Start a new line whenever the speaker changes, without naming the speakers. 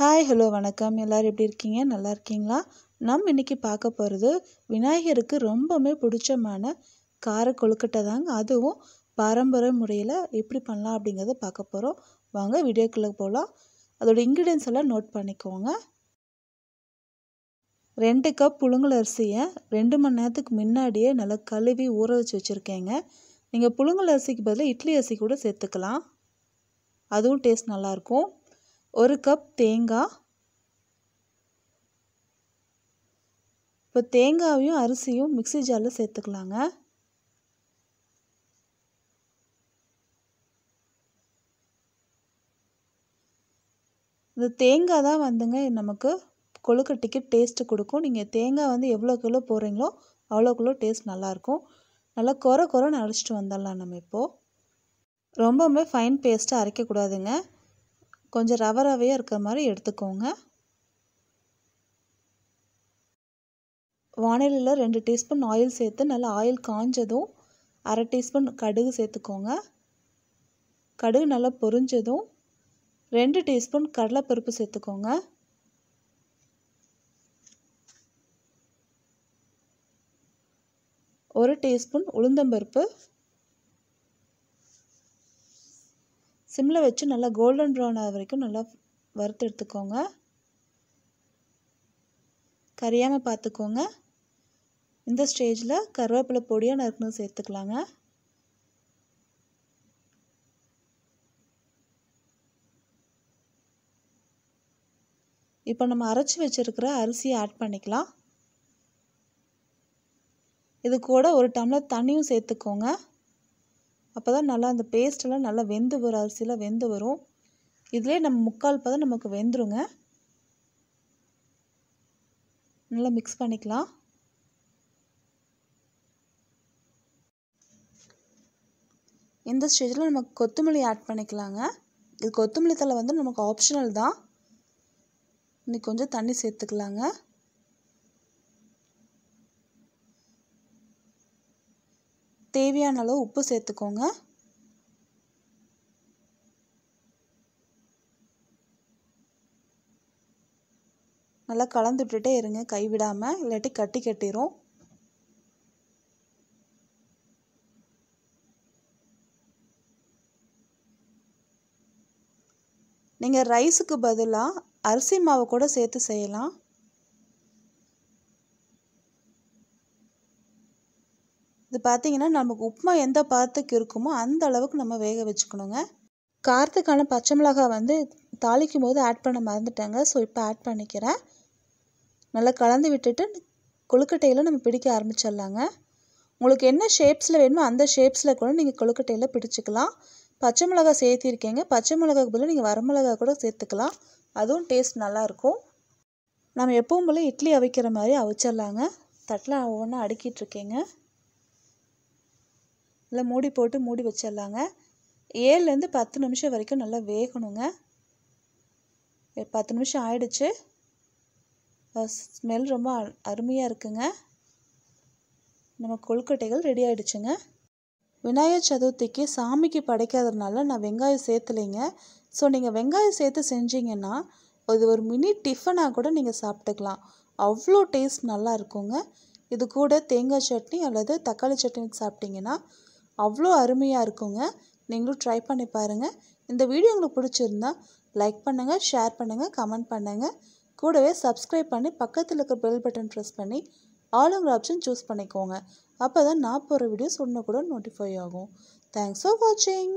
hi hello வணக்கம் எல்லோரும் எப்படி இருக்கீங்க நல்லா இருக்கீங்களா நம்ம இன்றைக்கி பார்க்க போகிறது விநாயகருக்கு ரொம்பவுமே பிடிச்சமான கார கொழுக்கட்டை தாங்க அதுவும் பாரம்பரிய முறையில் எப்படி பண்ணலாம் அப்படிங்கிறத பார்க்க போகிறோம் வாங்க வீடியோக்குள்ளே போகலாம் அதோட இன்க்ரீடியன்ஸ் எல்லாம் நோட் பண்ணிக்கோங்க ரெண்டு கப் புழுங்கல் அரிசியை ரெண்டு மணி நேரத்துக்கு முன்னாடியே நல்லா கழுவி ஊற வச்சு வச்சுருக்கேங்க நீங்கள் புழுங்கல் அரிசிக்கு பதிலாக இட்லி அரிசி கூட சேர்த்துக்கலாம் அதுவும் டேஸ்ட் நல்லாயிருக்கும் ஒரு கப் தேங்காய் இப்போ தேங்காயும் அரிசியும் மிக்சி ஜாரில் சேர்த்துக்கலாங்க இந்த தேங்காய் தான் வந்துங்க நமக்கு கொழுக்கட்டைக்கு டேஸ்ட்டு கொடுக்கும் நீங்கள் தேங்காய் வந்து எவ்வளோ கிலோ போடுறீங்களோ அவ்வளோ கிலோ டேஸ்ட் நல்லாயிருக்கும் நல்லா குறை குறைன்னு அரைச்சிட்டு வந்துடலாம் நம்ம இப்போது ரொம்பவுமே ஃபைன் பேஸ்ட்டாக அரைக்கக்கூடாதுங்க கொஞ்சம் ரவ ரவையாக இருக்கிற மாதிரி எடுத்துக்கோங்க வானிலையில் ரெண்டு டீஸ்பூன் ஆயில் சேர்த்து நல்லா ஆயில் காஞ்சதும் அரை டீஸ்பூன் கடுகு சேர்த்துக்கோங்க கடுகு நல்லா பொறிஞ்சதும் ரெண்டு டீஸ்பூன் கடலைப்பருப்பு சேர்த்துக்கோங்க ஒரு டீஸ்பூன் உளுந்தம்பருப்பு சிம்மில் வச்சு நல்லா கோல்டன் ப்ரௌன் ஆக வரைக்கும் நல்லா வறுத்து எடுத்துக்கோங்க கரியாமல் பார்த்துக்கோங்க இந்த ஸ்டேஜில் கருவேப்பிலை பொடியாக நறுக்குன்னு சேர்த்துக்கலாங்க இப்போ நம்ம அரைச்சி வச்சுருக்கிற அரிசியை ஆட் பண்ணிக்கலாம் இது கூட ஒரு டம்ளர் தண்ணியும் சேர்த்துக்கோங்க அப்போ தான் நல்லா அந்த பேஸ்ட்டெல்லாம் நல்லா வெந்து வரும் அரிசியெலாம் வெந்து வரும் இதிலே நம்ம முக்கால் பதம் நமக்கு வெந்துருங்க நல்லா மிக்ஸ் பண்ணிக்கலாம் இந்த ஸ்டேஜில் நமக்கு கொத்தமல்லி ஆட் பண்ணிக்கலாங்க இது கொத்தமல்லி தலை வந்து நமக்கு ஆப்ஷனல் தான் இன்னைக்கு கொஞ்சம் தண்ணி சேர்த்துக்கலாங்க தேவையான அளவு உப்பு சேர்த்துக்கோங்க நல்லா கலந்து விட்டுட்டே இருங்க கைவிடாமல் இல்லாட்டி கட்டி கட்டிரும் நீங்கள் ரைஸுக்கு பதிலாக அரிசி மாவு கூட சேர்த்து செய்யலாம் இது பார்த்திங்கன்னா நமக்கு உப்புமா எந்த பாத்துக்கு இருக்குமோ அந்த அளவுக்கு நம்ம வேக வச்சுக்கணுங்க காரத்துக்கான பச்சை மிளகாய் வந்து தாளிக்கும் போது ஆட் பண்ண மறந்துட்டேங்க ஸோ இப்போ ஆட் பண்ணிக்கிறேன் நல்லா கலந்து விட்டுட்டு கொழுக்கட்டையில் நம்ம பிடிக்க ஆரம்பிச்சிடலாங்க உங்களுக்கு என்ன ஷேப்ஸில் வேணுமோ அந்த ஷேப்ஸில் கூட நீங்கள் கொழுக்கட்டையில் பிடிச்சிக்கலாம் பச்சை மிளகா சேர்த்திருக்கீங்க பச்சை மிளகாய் பதிலாக நீங்கள் வரமிளகா கூட சேர்த்துக்கலாம் அதுவும் டேஸ்ட் நல்லாயிருக்கும் நம்ம எப்பவும் போல் இட்லி அவிக்கிற மாதிரி அவிச்சிடலாங்க தட்டில் ஒவ்வொன்றா அடுக்கிட்டு இருக்கேங்க நல்லா மூடி போட்டு மூடி வச்சிடலாங்க ஏழுலேருந்து பத்து நிமிஷம் வரைக்கும் நல்லா வேகணுங்க பத்து நிமிஷம் ஆயிடுச்சு ஸ்மெல் ரொம்ப அருமையாக இருக்குங்க நம்ம கொழுக்கட்டைகள் ரெடி ஆகிடுச்சுங்க விநாயகர் சதுர்த்திக்கு சாமிக்கு படைக்காததுனால நான் வெங்காயம் சேர்த்துலைங்க ஸோ நீங்கள் வெங்காயம் சேர்த்து செஞ்சீங்கன்னா இது ஒரு மினி டிஃபனாக கூட நீங்கள் சாப்பிட்டுக்கலாம் அவ்வளோ டேஸ்ட் நல்லா இருக்குங்க இது கூட தேங்காய் சட்னி அல்லது தக்காளி சட்னி சாப்பிட்டிங்கன்னா அவ்வளோ அருமையாக இருக்குங்க நீங்களும் ட்ரை பண்ணி பாருங்கள் இந்த வீடியோ உங்களுக்கு பிடிச்சிருந்தா லைக் பண்ணுங்கள் ஷேர் பண்ணுங்கள் கமெண்ட் பண்ணுங்கள் கூடவே சப்ஸ்கிரைப் பண்ணி பக்கத்தில் இருக்கிற பெல் பட்டன் ப்ரெஸ் பண்ணி ஆளுங்கிற ஆப்ஷன் சூஸ் பண்ணிக்கோங்க அப்போ தான் நான் போகிற வீடியோஸ் ஒன்று கூட நோட்டிஃபை ஆகும் தேங்க்ஸ் ஃபார் வாட்சிங்